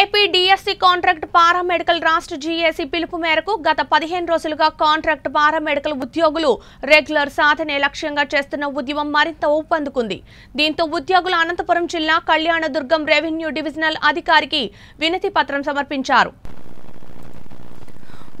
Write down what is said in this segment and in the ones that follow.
AP DSC contract paramedical రాష్ట్ర జీఏసీ పిలుపు మేరకు గత పదిహేను రోజులుగా కాంట్రాక్ట్ పారామెడికల్ ఉద్యోగులు రెగ్యులర్ సాధనే లక్ష్యంగా చేస్తున్న ఉద్యమం మరింత ఊపందుకుంది దీంతో ఉద్యోగులు అనంతపురం జిల్లా కళ్యాణదుర్గం రెవెన్యూ డివిజనల్ అధికారికి వినతి పత్రం సమర్పించారు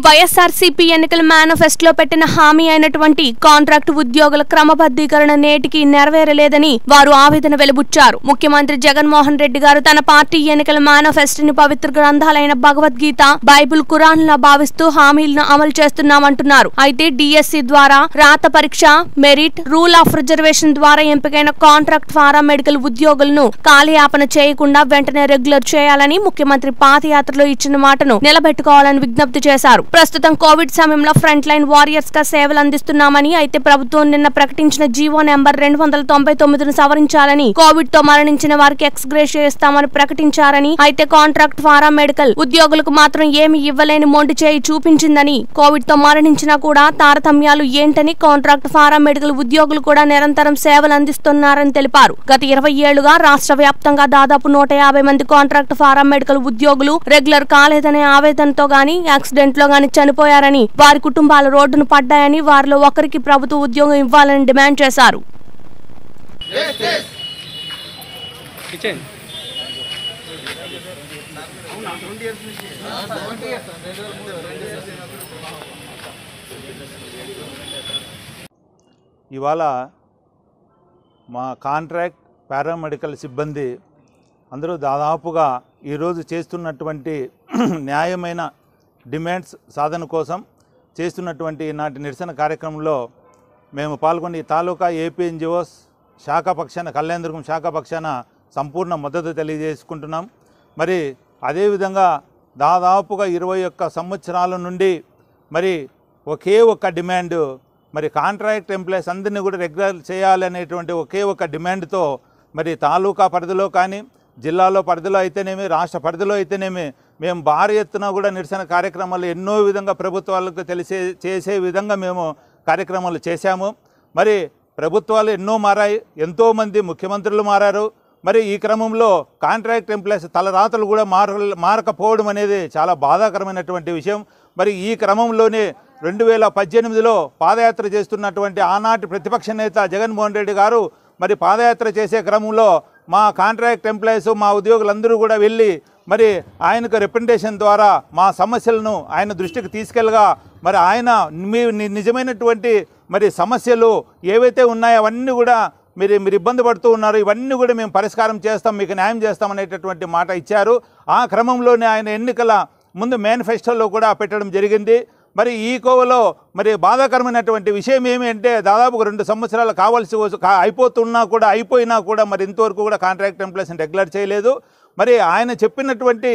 వైఎస్ఆర్సీపీ ఎన్నికల మేనిఫెస్టోలో పెట్టిన హామీ అయినటువంటి కాంట్రాక్ట్ ఉద్యోగుల క్రమబద్ధీకరణ నేటికి నెరవేరలేదని వారు ఆవేదన వెలుబుచ్చారు ముఖ్యమంత్రి జగన్మోహన్ రెడ్డి గారు తన పార్టీ ఎన్నికల మేనిఫెస్టోని పవిత్ర గ్రంథాలైన భగవద్గీత బైబిల్ కురాన్లా భావిస్తూ హామీలను అమలు చేస్తున్నామంటున్నారు అయితే డిఎస్సి ద్వారా రాత పరీక్ష మెరిట్ రూల్ ఆఫ్ రిజర్వేషన్ ద్వారా ఎంపికైన కాంట్రాక్ట్ ఫారా మెడికల్ ఉద్యోగులను కాలయాపన చేయకుండా వెంటనే రెగ్యులర్ చేయాలని ముఖ్యమంత్రి పాదయాత్రలో ఇచ్చిన మాటను నిలబెట్టుకోవాలని విజ్ఞప్తి చేశారు ప్రస్తుతం కోవిడ్ సమయంలో ఫ్రంట్ లైన్ వారియర్స్ గా సేవలు అందిస్తున్నామని అయితే ప్రభుత్వం నిన్న ప్రకటించిన జీవో నెంబర్ రెండు వందల తొంభై తొమ్మిదిను సవరించాలని కోవిడ్ తో మరణించిన వారికి ఎక్స్గ్రేష్ చేస్తామని ప్రకటించారని అయితే కాంట్రాక్ట్ ఫారా మెడికల్ ఉద్యోగులకు మాత్రం ఏమి ఇవ్వలేని మొండి చేయి చూపించిందని కోవిడ్ తో మరణించినా కూడా తారతమ్యాలు ఏంటని కాంట్రాక్ట్ ఫారా మెడికల్ ఉద్యోగులు కూడా నిరంతరం సేవలు అందిస్తున్నారని తెలిపారు గత ఇరవై ఏళ్లుగా రాష్ట్ర వ్యాప్తంగా దాదాపు నూట యాభై మంది కాంట్రాక్ట్ ఫారా మెడికల్ ఉద్యోగులు రెగ్యులర్ కాలేదనే ఆవేదనతో గాని యాక్సిడెంట్ లో కారణంగానే చనిపోయారని వారి కుటుంబాలు రోడ్డును పడ్డాయని వారిలో ఒకరికి ప్రభుత్వ ఉద్యోగం ఇవ్వాలని డిమాండ్ చేశారు ఇవాళ మా కాంట్రాక్ట్ పారామెడికల్ సిబ్బంది అందరూ దాదాపుగా ఈరోజు చేస్తున్నటువంటి న్యాయమైన డిమాండ్స్ సాధన కోసం చేస్తున్నటువంటి నాటి నిరసన కార్యక్రమంలో మేము పాల్గొని తాలూకా ఏపీఎన్జిఓస్ శాఖ పక్షాన కళ్యాణదుర్గం శాఖ పక్షాన సంపూర్ణ మద్దతు తెలియజేసుకుంటున్నాం మరి అదేవిధంగా దాదాపుగా ఇరవై ఒక్క సంవత్సరాల నుండి మరి ఒకే ఒక్క డిమాండ్ మరి కాంట్రాక్ట్ ఎంప్లాయీస్ అందరినీ కూడా రెగ్యులర్ చేయాలనేటువంటి ఒకే ఒక డిమాండ్తో మరి తాలూకా పరిధిలో కానీ జిల్లాలో పరిధిలో అయితేనేమి రాష్ట్ర పరిధిలో అయితేనేమి మేము భారీ ఎత్తున కూడా నిరసన కార్యక్రమాలు ఎన్నో విధంగా ప్రభుత్వాలకు తెలిసే చేసే విధంగా మేము కార్యక్రమాలు చేశాము మరి ప్రభుత్వాలు ఎన్నో మారాయి ఎంతోమంది ముఖ్యమంత్రులు మారారు మరి ఈ క్రమంలో కాంట్రాక్ట్ ఎంప్లాయీస్ తలరాతలు కూడా మార మారకపోవడం అనేది చాలా బాధాకరమైనటువంటి విషయం మరి ఈ క్రమంలోనే రెండు వేల పద్దెనిమిదిలో పాదయాత్ర చేస్తున్నటువంటి ఆనాటి ప్రతిపక్ష నేత జగన్మోహన్ రెడ్డి గారు మరి పాదయాత్ర చేసే క్రమంలో మా కాంట్రాక్ట్ ఎంప్లాయీస్ మా ఉద్యోగులందరూ కూడా వెళ్ళి మరి ఆయనకు రిప్రజెంటేషన్ ద్వారా మా సమస్యలను ఆయన దృష్టికి తీసుకెళ్ళగా మరి ఆయన మీ నిజమైనటువంటి మరి సమస్యలు ఏవైతే ఉన్నాయో అవన్నీ కూడా మీరు మీరు ఇబ్బంది పడుతూ ఉన్నారు ఇవన్నీ కూడా మేము పరిష్కారం చేస్తాం మీకు న్యాయం చేస్తాం అనేటటువంటి మాట ఇచ్చారు ఆ క్రమంలోనే ఆయన ఎన్నికల ముందు మేనిఫెస్టోలో కూడా పెట్టడం జరిగింది మరి ఈ కోవలో మరి బాధాకరమైనటువంటి విషయం ఏమి అంటే దాదాపు రెండు సంవత్సరాలు కావాల్సి అయిపోతున్నా కూడా అయిపోయినా కూడా మరి ఇంతవరకు కూడా కాంట్రాక్ట్ ఎంప్లాయ్స్ని రెగ్యులర్ చేయలేదు మరి ఆయన చెప్పినటువంటి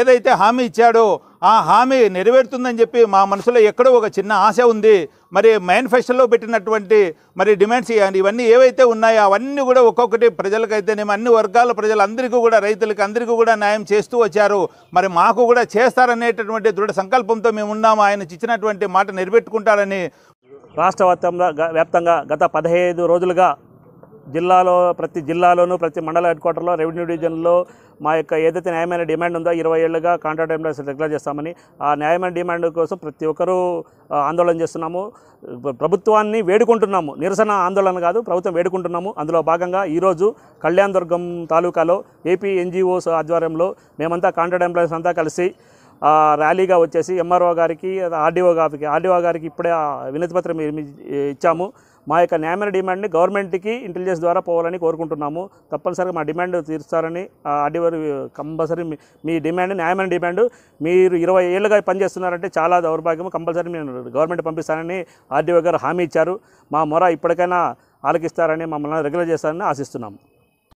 ఏదైతే హామీ ఇచ్చాడో ఆ హామీ నెరవేరుతుందని చెప్పి మా మనసులో ఎక్కడో ఒక చిన్న ఆశ ఉంది మరి మేనిఫెస్టోలో పెట్టినటువంటి మరి డిమాండ్స్ ఇవన్నీ ఏవైతే ఉన్నాయో అవన్నీ కూడా ఒక్కొక్కటి ప్రజలకైతేనేమి అన్ని వర్గాల ప్రజలందరికీ కూడా రైతులకు అందరికీ కూడా న్యాయం చేస్తూ వచ్చారు మరి మాకు కూడా చేస్తారనేటటువంటి దృఢ సంకల్పంతో మేము ఉన్నాము ఆయన ఇచ్చినటువంటి మాట నిలబెట్టుకుంటారని రాష్ట్ర వ్యాప్తంగా గత పదహైదు రోజులుగా జిల్లాలో ప్రతి జిల్లాలోనూ ప్రతి మండల హెడ్ క్వార్టర్లో రెవెన్యూ డివిజన్లో మా యొక్క ఏదైతే న్యాయమైన డిమాండ్ ఉందో ఇరవై ఏళ్ళుగా కాంట్రాక్ట్ ఎంప్లాయీస్ డిక్లేర్ చేస్తామని ఆ న్యాయమైన డిమాండ్ కోసం ప్రతి ఒక్కరూ ఆందోళన చేస్తున్నాము ప్రభుత్వాన్ని వేడుకుంటున్నాము నిరసన ఆందోళన కాదు ప్రభుత్వం వేడుకుంటున్నాము అందులో భాగంగా ఈరోజు కళ్యాణ్ దుర్గం తాలూకాలో ఏపీ ఎన్జిఓస్ ఆధ్వర్యంలో మేమంతా కాంట్రాక్ట్ ఎంప్లాయీస్ అంతా కలిసి ర్యాలీగా వచ్చేసి ఎంఆర్ఓ గారికి ఆర్డీఓ గారికి ఆర్డీఓ గారికి ఇప్పుడే వినతిపత్రం ఇచ్చాము మా యొక్క న్యాయమైన డిమాండ్ని గవర్నమెంట్కి ఇంటెలిజెన్స్ ద్వారా పోవాలని కోరుకుంటున్నాము తప్పనిసరిగా మా డిమాండ్ తీరుస్తారని అడివారు కంపల్సరీ మీ డిమాండ్ న్యాయమైన డిమాండ్ మీరు ఇరవై ఏళ్ళుగా పనిచేస్తున్నారంటే చాలా దౌర్భాగ్యం కంపల్సరీ నేను గవర్నమెంట్ పంపిస్తానని ఆర్డీఓ గారు హామీ ఇచ్చారు మా మొర ఇప్పటికైనా ఆలకిస్తారని మమ్మల్ని రెగ్యులర్ చేస్తారని ఆశిస్తున్నాము